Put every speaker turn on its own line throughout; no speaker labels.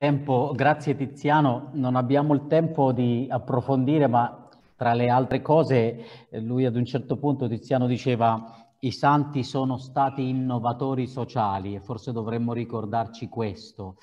Tempo, grazie Tiziano, non abbiamo il tempo di approfondire, ma tra le altre cose eh, lui ad un certo punto, Tiziano diceva i santi sono stati innovatori sociali e forse dovremmo ricordarci questo.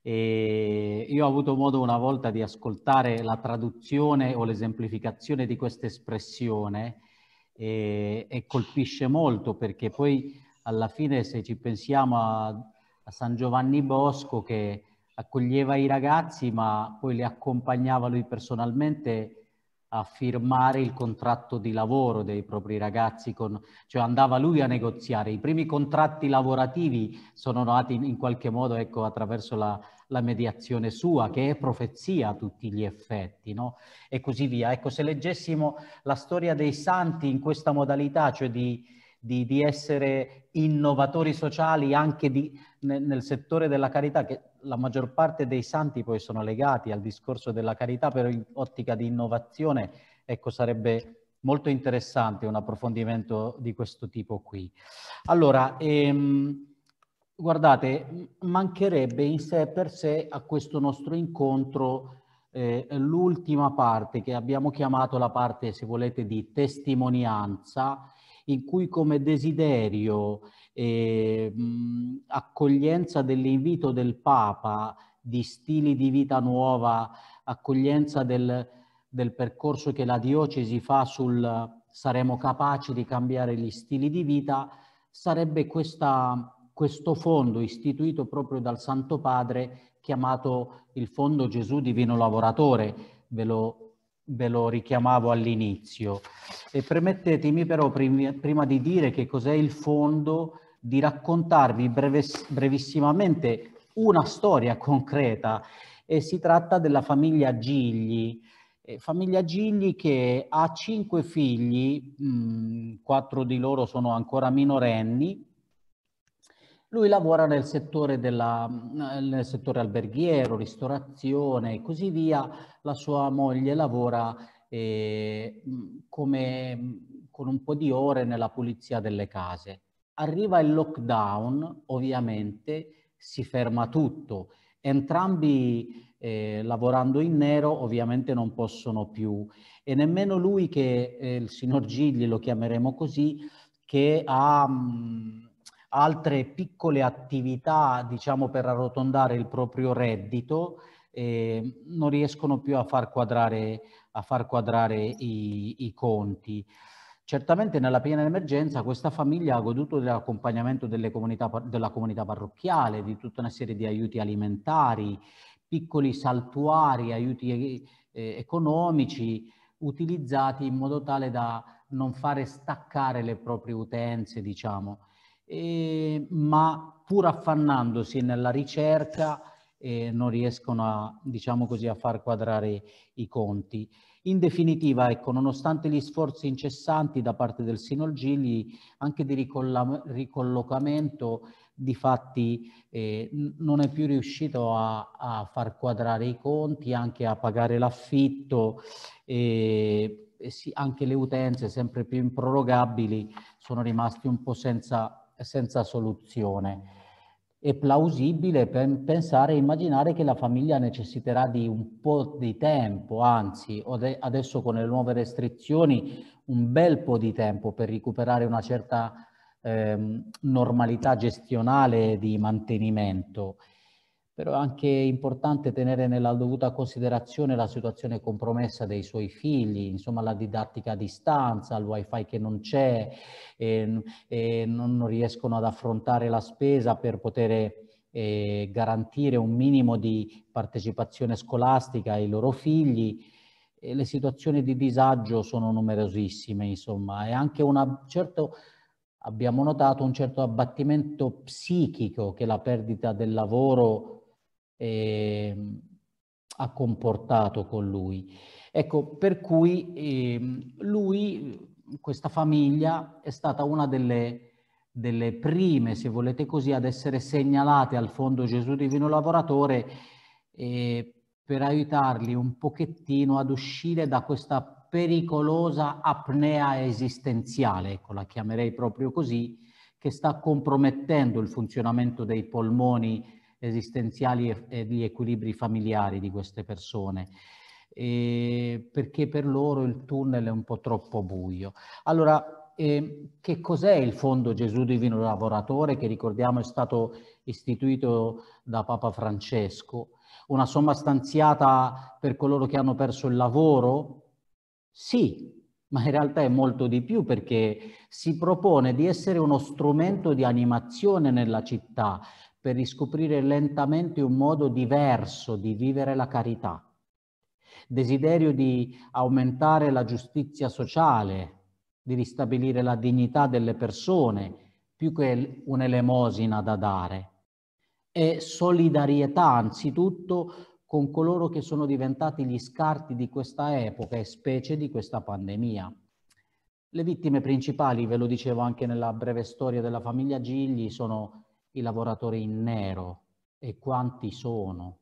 E io ho avuto modo una volta di ascoltare la traduzione o l'esemplificazione di questa espressione e, e, colpisce molto perché poi alla fine se ci pensiamo a, a San Giovanni Bosco che accoglieva i ragazzi ma poi li accompagnava lui personalmente a firmare il contratto di lavoro dei propri ragazzi, con, cioè andava lui a negoziare. I primi contratti lavorativi sono nati in, qualche modo ecco, attraverso la, la, mediazione sua, che è profezia a tutti gli effetti, no? e così via. Ecco, se leggessimo la storia dei santi in questa modalità, cioè di, di, di essere innovatori sociali anche di, nel, nel settore della carità, che la maggior parte dei santi poi sono legati al discorso della carità, però in ottica di innovazione, ecco, sarebbe molto interessante un approfondimento di questo tipo qui. Allora, ehm, guardate, mancherebbe in sé per sé a questo nostro incontro eh, l'ultima parte che abbiamo chiamato la parte, se volete, di testimonianza, in cui come desiderio eh, accoglienza dell'invito del Papa di stili di vita nuova, accoglienza del, del percorso che la diocesi fa sul saremo capaci di cambiare gli stili di vita, sarebbe questa, questo fondo istituito proprio dal Santo Padre chiamato il Fondo Gesù Divino Lavoratore. Ve lo ve lo richiamavo all'inizio. E permettetemi però prima di dire che cos'è il fondo di raccontarvi brevissimamente una storia concreta e si tratta della famiglia Gigli. Eh, famiglia Gigli che ha cinque figli, mm, quattro di loro sono ancora minorenni, lui lavora nel settore, della, nel settore alberghiero, ristorazione e così via. La sua moglie lavora eh, come, con un po' di ore nella pulizia delle case. Arriva il lockdown, ovviamente si ferma tutto. Entrambi eh, lavorando in nero ovviamente non possono più e nemmeno lui che eh, il signor Gigli, lo chiameremo così, che ha... Mh, altre piccole attività, diciamo, per arrotondare il proprio reddito, eh, non riescono più a far quadrare, a far quadrare i, i, conti. Certamente nella piena emergenza questa famiglia ha goduto dell'accompagnamento della comunità parrocchiale, di tutta una serie di aiuti alimentari, piccoli saltuari, aiuti eh, economici utilizzati in modo tale da non fare staccare le proprie utenze, diciamo eh, ma pur affannandosi nella ricerca eh, non riescono a, diciamo così, a far quadrare i conti. In definitiva, ecco, nonostante gli sforzi incessanti da parte del Sinogili, anche di ricollocamento, di fatti eh, non è più riuscito a, a, far quadrare i conti, anche a pagare l'affitto, eh, sì, anche le utenze sempre più improrogabili sono rimaste un po' senza senza soluzione. È plausibile pensare e immaginare che la famiglia necessiterà di un po' di tempo, anzi adesso con le nuove restrizioni un bel po' di tempo per recuperare una certa eh, normalità gestionale di mantenimento però è anche importante tenere nella dovuta considerazione la situazione compromessa dei suoi figli, insomma la didattica a distanza, il wifi che non c'è, e, e non riescono ad affrontare la spesa per poter eh, garantire un minimo di partecipazione scolastica ai loro figli. E le situazioni di disagio sono numerosissime, insomma, e anche una certo... abbiamo notato un certo abbattimento psichico che la perdita del lavoro eh, ha comportato con lui. Ecco, per cui eh, lui, questa famiglia, è stata una delle, delle prime, se volete così, ad essere segnalate al Fondo Gesù Divino Lavoratore eh, per aiutarli un pochettino ad uscire da questa pericolosa apnea esistenziale, ecco, la chiamerei proprio così, che sta compromettendo il funzionamento dei polmoni esistenziali e, e gli equilibri familiari di queste persone. Eh, perché per loro il tunnel è un po' troppo buio. Allora, eh, che cos'è il Fondo Gesù Divino Lavoratore che ricordiamo è stato istituito da Papa Francesco? Una somma stanziata per coloro che hanno perso il lavoro? Sì, ma in realtà è molto di più perché si propone di essere uno strumento di animazione nella città, per riscoprire lentamente un modo diverso di vivere la carità, desiderio di aumentare la giustizia sociale, di ristabilire la dignità delle persone, più che un'elemosina da dare, e solidarietà anzitutto con coloro che sono diventati gli scarti di questa epoca e specie di questa pandemia. Le vittime principali, ve lo dicevo anche nella breve storia della famiglia Gigli, sono i lavoratori in nero e quanti sono.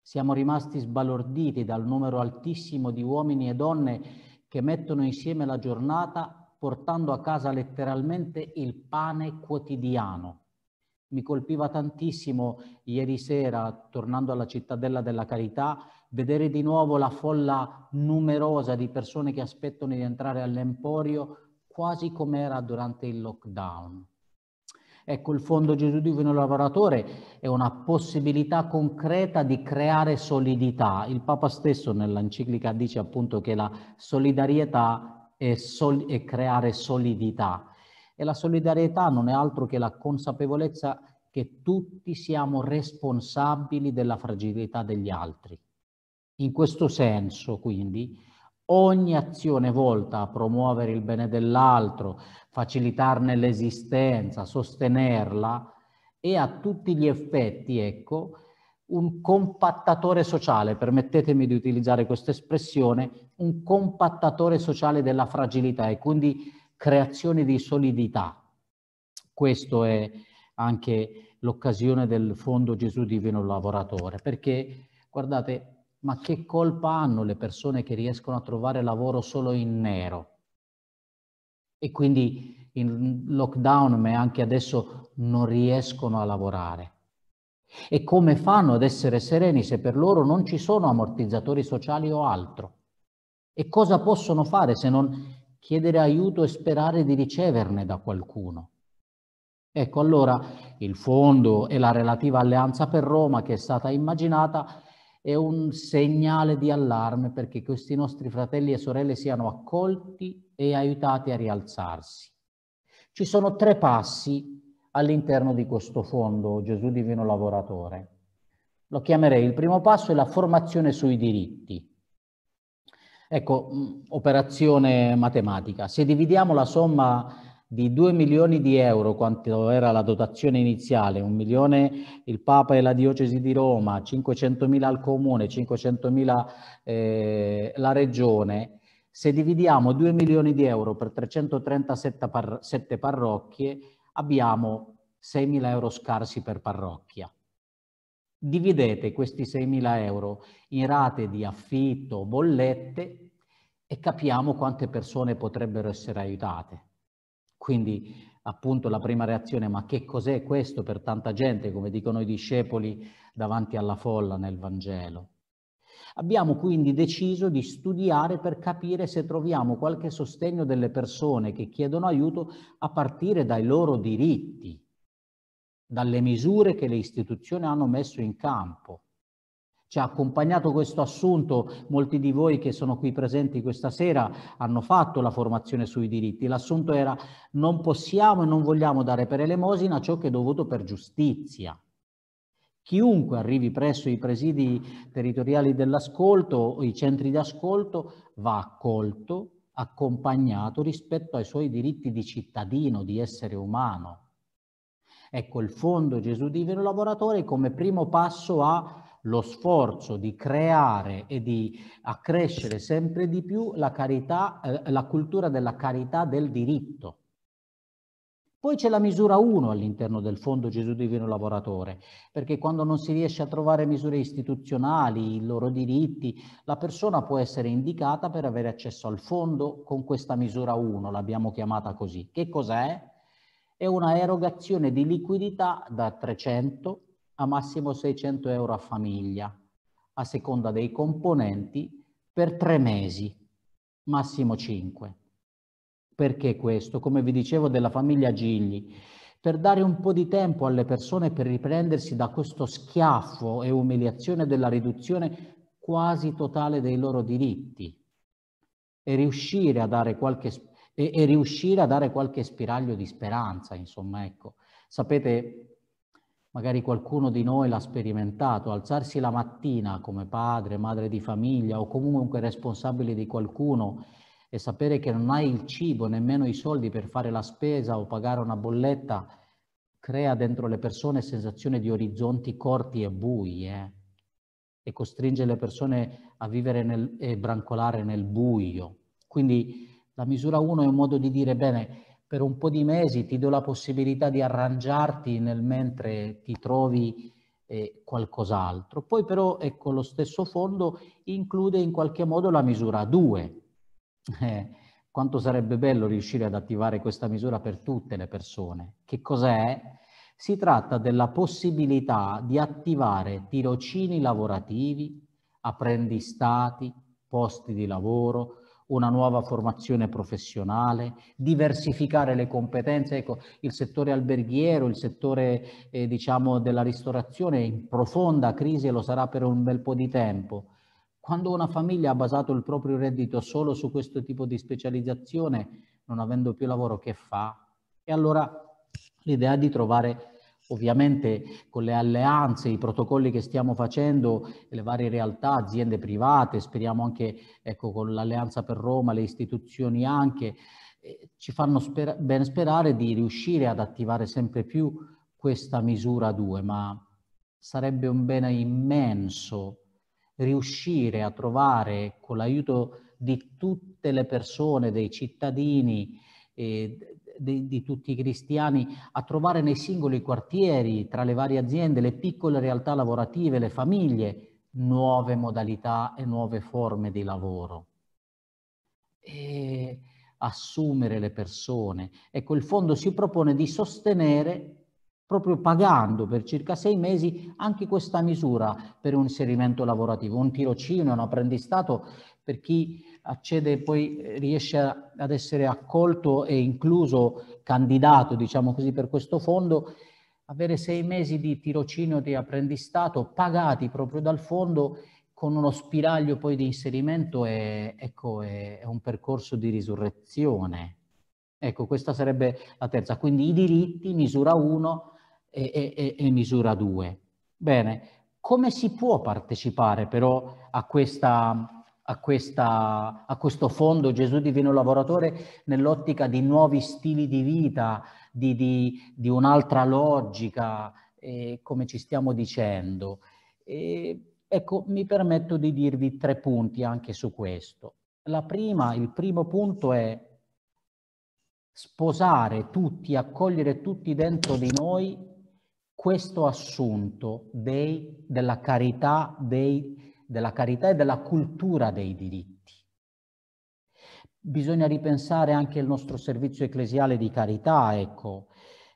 Siamo rimasti sbalorditi dal numero altissimo di uomini e donne che mettono insieme la giornata portando a casa letteralmente il pane quotidiano. Mi colpiva tantissimo ieri sera, tornando alla cittadella della carità, vedere di nuovo la folla numerosa di persone che aspettano di entrare all'emporio, quasi come era durante il lockdown. Ecco, il Fondo Gesù Divino Lavoratore è una possibilità concreta di creare solidità. Il Papa stesso nell'enciclica dice appunto che la solidarietà è, sol è creare solidità. E la solidarietà non è altro che la consapevolezza che tutti siamo responsabili della fragilità degli altri. In questo senso, quindi, ogni azione volta a promuovere il bene dell'altro, facilitarne l'esistenza, sostenerla, è a tutti gli effetti, ecco, un compattatore sociale, permettetemi di utilizzare questa espressione, un compattatore sociale della fragilità e quindi creazione di solidità. Questo è anche l'occasione del Fondo Gesù Divino Lavoratore, perché guardate, ma che colpa hanno le persone che riescono a trovare lavoro solo in nero? E quindi in lockdown, ma anche adesso, non riescono a lavorare. E come fanno ad essere sereni se per loro non ci sono ammortizzatori sociali o altro? E cosa possono fare se non chiedere aiuto e sperare di riceverne da qualcuno? Ecco allora il fondo e la relativa alleanza per Roma che è stata immaginata è un segnale di allarme perché questi nostri fratelli e sorelle siano accolti e aiutati a rialzarsi. Ci sono tre passi all'interno di questo fondo Gesù Divino Lavoratore. Lo chiamerei il primo passo è la formazione sui diritti. Ecco, mm, operazione matematica. Se dividiamo la somma di 2 milioni di euro, quanto era la dotazione iniziale, 1 milione il Papa e la Diocesi di Roma, 500 mila al Comune, 500.000 eh, la Regione, se dividiamo 2 milioni di euro per 337 par parrocchie, abbiamo 6 mila euro scarsi per parrocchia. Dividete questi 6 mila euro in rate di affitto, bollette e capiamo quante persone potrebbero essere aiutate. Quindi appunto la prima reazione, ma che cos'è questo per tanta gente, come dicono i discepoli davanti alla folla nel Vangelo? Abbiamo quindi deciso di studiare per capire se troviamo qualche sostegno delle persone che chiedono aiuto a partire dai loro diritti, dalle misure che le istituzioni hanno messo in campo. Ci ha accompagnato questo assunto, molti di voi che sono qui presenti questa sera hanno fatto la formazione sui diritti. L'assunto era non possiamo e non vogliamo dare per elemosina ciò che è dovuto per giustizia. Chiunque arrivi presso i presidi territoriali dell'ascolto o i centri di ascolto va accolto, accompagnato rispetto ai suoi diritti di cittadino, di essere umano. Ecco il fondo Gesù Divino Lavoratore come primo passo a lo sforzo di creare e di accrescere sempre di più la, carità, eh, la cultura della carità del diritto. Poi c'è la misura 1 all'interno del Fondo Gesù Divino Lavoratore, perché quando non si riesce a trovare misure istituzionali, i loro diritti, la persona può essere indicata per avere accesso al fondo con questa misura 1, l'abbiamo chiamata così. Che cos'è? È una erogazione di liquidità da 300 a massimo 600 euro a famiglia, a seconda dei componenti, per tre mesi, massimo 5. Perché questo? Come vi dicevo della famiglia Gigli, per dare un po' di tempo alle persone per riprendersi da questo schiaffo e umiliazione della riduzione quasi totale dei loro diritti e riuscire a dare qualche, e, e riuscire a dare qualche spiraglio di speranza, insomma, ecco. Sapete, magari qualcuno di noi l'ha sperimentato, alzarsi la mattina come padre, madre di famiglia o comunque responsabile di qualcuno e sapere che non hai il cibo, nemmeno i soldi per fare la spesa o pagare una bolletta, crea dentro le persone sensazione di orizzonti corti e bui eh? e costringe le persone a vivere nel, e brancolare nel buio. Quindi la misura 1 è un modo di dire, bene, per un po' di mesi, ti do la possibilità di arrangiarti nel mentre ti trovi eh, qualcos'altro. Poi però, ecco, lo stesso fondo include in qualche modo la misura 2. Eh, quanto sarebbe bello riuscire ad attivare questa misura per tutte le persone. Che cos'è? Si tratta della possibilità di attivare tirocini lavorativi, apprendistati, posti di lavoro, una nuova formazione professionale, diversificare le competenze. Ecco, il settore alberghiero, il settore eh, diciamo, della ristorazione è in profonda crisi e lo sarà per un bel po' di tempo. Quando una famiglia ha basato il proprio reddito solo su questo tipo di specializzazione, non avendo più lavoro, che fa? E allora l'idea di trovare Ovviamente con le alleanze, i protocolli che stiamo facendo, le varie realtà, aziende private, speriamo anche ecco, con l'alleanza per Roma, le istituzioni anche, eh, ci fanno spera ben sperare di riuscire ad attivare sempre più questa misura 2, ma sarebbe un bene immenso riuscire a trovare con l'aiuto di tutte le persone, dei cittadini, eh, di, di tutti i cristiani a trovare nei singoli quartieri, tra le varie aziende, le piccole realtà lavorative, le famiglie, nuove modalità e nuove forme di lavoro. E assumere le persone. Ecco, il fondo si propone di sostenere proprio pagando per circa sei mesi anche questa misura per un inserimento lavorativo, un tirocino, un apprendistato per chi accede poi eh, riesce ad essere accolto e incluso, candidato diciamo così per questo fondo, avere sei mesi di tirocinio di apprendistato pagati proprio dal fondo con uno spiraglio poi di inserimento è, ecco, è, è un percorso di risurrezione. Ecco, questa sarebbe la terza. Quindi i diritti, misura 1 e, e, e misura 2. Bene, come si può partecipare però a questa, a, questa, a questo fondo Gesù Divino Lavoratore nell'ottica di nuovi stili di vita, di, di, di un'altra logica, eh, come ci stiamo dicendo. E, ecco, mi permetto di dirvi tre punti anche su questo. La prima, il primo punto è sposare tutti, accogliere tutti dentro di noi questo assunto dei, della carità dei della carità e della cultura dei diritti. Bisogna ripensare anche il nostro servizio ecclesiale di carità, ecco,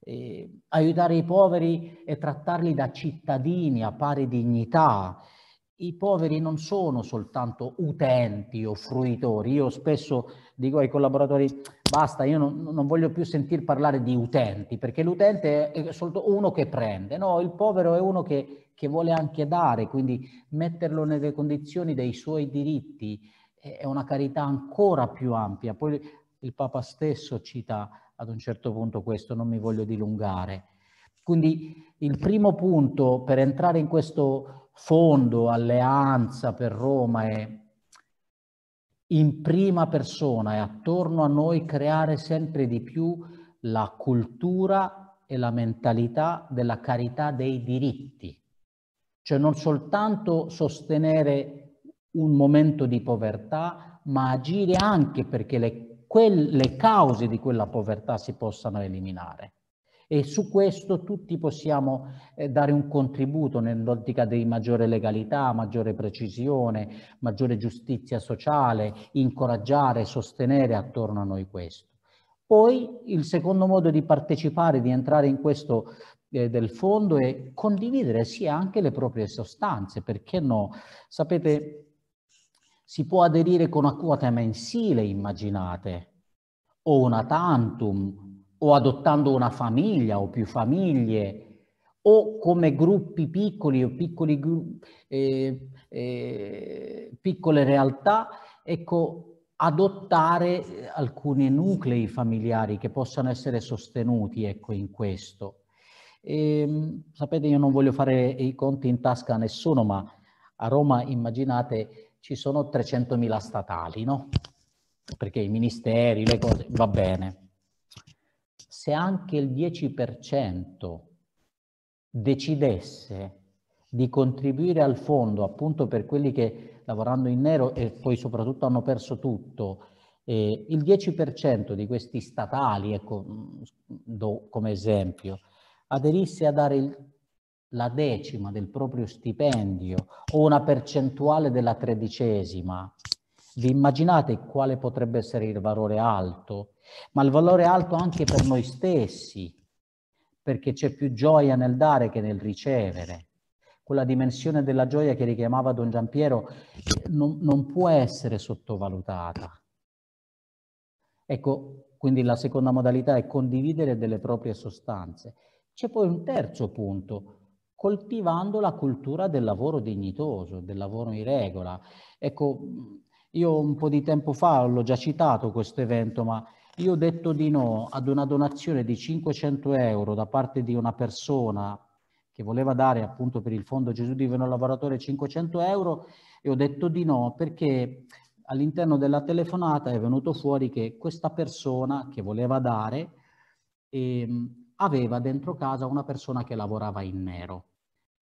eh, aiutare i poveri e trattarli da cittadini a pari dignità. I poveri non sono soltanto utenti o fruitori. Io spesso dico ai collaboratori, basta, io non, non voglio più sentir parlare di utenti, perché l'utente è soltanto uno che prende, no, il povero è uno che, che vuole anche dare, quindi metterlo nelle condizioni dei suoi diritti è una carità ancora più ampia. Poi il Papa stesso cita ad un certo punto questo, non mi voglio dilungare. Quindi il primo punto per entrare in questo fondo, alleanza per Roma è in prima persona e attorno a noi creare sempre di più la cultura e la mentalità della carità dei diritti, cioè non soltanto sostenere un momento di povertà, ma agire anche perché le, quel, le cause di quella povertà si possano eliminare e su questo tutti possiamo eh, dare un contributo nell'ottica di maggiore legalità, maggiore precisione, maggiore giustizia sociale, incoraggiare, sostenere attorno a noi questo. Poi il secondo modo di partecipare, di entrare in questo eh, del fondo è condividere sia anche le proprie sostanze, perché no? Sapete, si può aderire con una quota mensile, immaginate, o una tantum, o adottando una famiglia o più famiglie o come gruppi piccoli o piccoli, eh, eh, piccole realtà, ecco, adottare alcuni nuclei familiari che possano essere sostenuti ecco, in questo. E, ehm, sapete, io non voglio fare i conti in tasca a nessuno, ma a Roma, immaginate, ci sono 300.000 statali, no? Perché i ministeri, le cose, va bene se anche il 10% decidesse di contribuire al fondo appunto per quelli che lavorando in nero e poi soprattutto hanno perso tutto, eh, il 10% di questi statali, ecco, mm, do come esempio, aderisse a dare il, la decima del proprio stipendio o una percentuale della tredicesima, vi immaginate quale potrebbe essere il valore alto? Ma il valore alto anche per noi stessi, perché c'è più gioia nel dare che nel ricevere. Quella dimensione della gioia che richiamava Don Giampiero eh, non, non può essere sottovalutata. Ecco, quindi la seconda modalità è condividere delle proprie sostanze. C'è poi un terzo punto, coltivando la cultura del lavoro dignitoso, del lavoro in regola. Ecco, io un po' di tempo fa l'ho già citato questo evento, ma io ho detto di no ad una donazione di 500 euro da parte di una persona che voleva dare appunto per il fondo Gesù Divino Lavoratore 500 euro e ho detto di no perché all'interno della telefonata è venuto fuori che questa persona che voleva dare eh, aveva dentro casa una persona che lavorava in nero.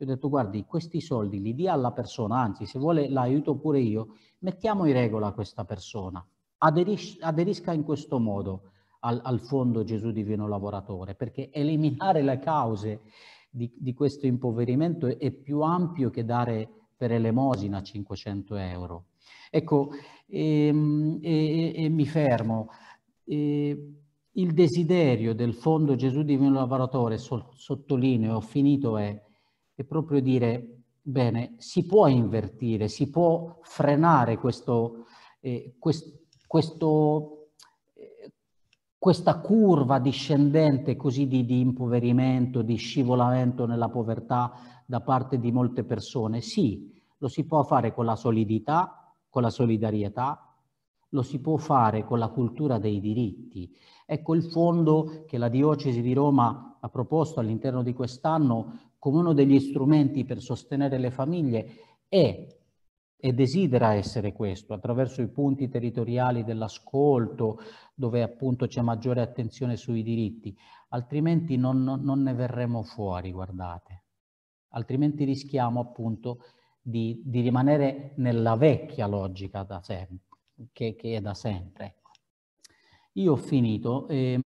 Io ho detto, guardi, questi soldi li dia alla persona, anzi, se vuole l'aiuto pure io, mettiamo in regola questa persona, Aderis aderisca in questo modo al, al fondo Gesù Divino Lavoratore, perché eliminare le cause di, di questo impoverimento è, è più ampio che dare per elemosina 500 euro. Ecco, ehm, e, e, e mi fermo. E, il desiderio del Fondo Gesù Divino Lavoratore, so, sottolineo, ho finito, è è proprio dire, bene, si può invertire, si può frenare questo, eh, quest, questo, eh, questa curva discendente così di, di impoverimento, di scivolamento nella povertà da parte di molte persone. Sì, lo si può fare con la solidità, con la solidarietà, lo si può fare con la cultura dei diritti. Ecco il fondo che la diocesi di Roma ha proposto all'interno di quest'anno come uno degli strumenti per sostenere le famiglie è e desidera essere questo attraverso i punti territoriali dell'ascolto dove appunto c'è maggiore attenzione sui diritti, altrimenti non, non, ne verremo fuori, guardate, altrimenti rischiamo appunto di, di rimanere nella vecchia logica da sempre, che, che è da sempre. Io ho finito. Eh...